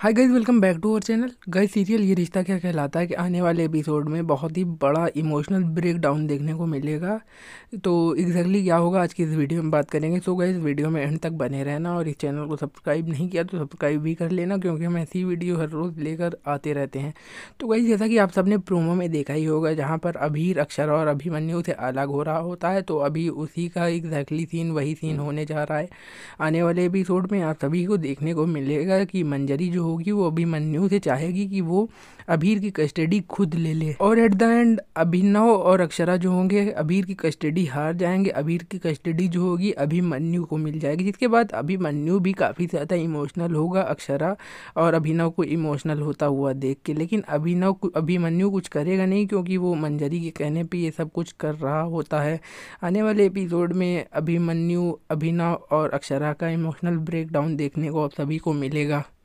hi guys welcome back to our channel guys serial ये रिश्ता क्या कहलाता है कि आने वाले एपिसोड में बहुत ही बड़ा इमोशनल ब्रेकडाउन देखने को मिलेगा तो एग्जैक्टली exactly क्या होगा आज की इस वीडियो में बात करेंगे सो गाइज वीडियो में एंड तक बने रहना और इस चैनल को सब्सक्राइब नहीं किया तो सब्सक्राइब भी कर लेना क्योंकि हम ऐसी वीडियो हर रोज़ लेकर आते रहते हैं तो गाइज जैसा कि आप सबने प्रोमो में देखा ही होगा जहाँ पर अभीर अक्षर और अभिमन्यु से अलग हो रहा होता है तो अभी उसी का एग्जैक्टली सीन वही सीन होने जा रहा है आने वाले एपिसोड में आप सभी को देखने को मिलेगा कि मंजरी जो होगी वो अभिमन्यु से चाहेगी कि वो अभीर की कस्टडी खुद ले ले और एट द एंड अभिनव और अक्षरा जो होंगे अभीर की कस्टडी हार जाएंगे अभीर की कस्टडी जो होगी अभिमन्यु को मिल जाएगी जिसके बाद अभिमन्यु भी काफ़ी ज़्यादा इमोशनल होगा अक्षरा और अभिनव को इमोशनल होता हुआ देख के लेकिन अभिनव अभिमन्यु कुछ करेगा नहीं क्योंकि वो मंजरी के कहने पर ये सब कुछ कर रहा होता है आने वाले एपिसोड में अभिमन्यु अभिनव और अक्षरा का इमोशनल ब्रेकडाउन देखने को आप सभी को मिलेगा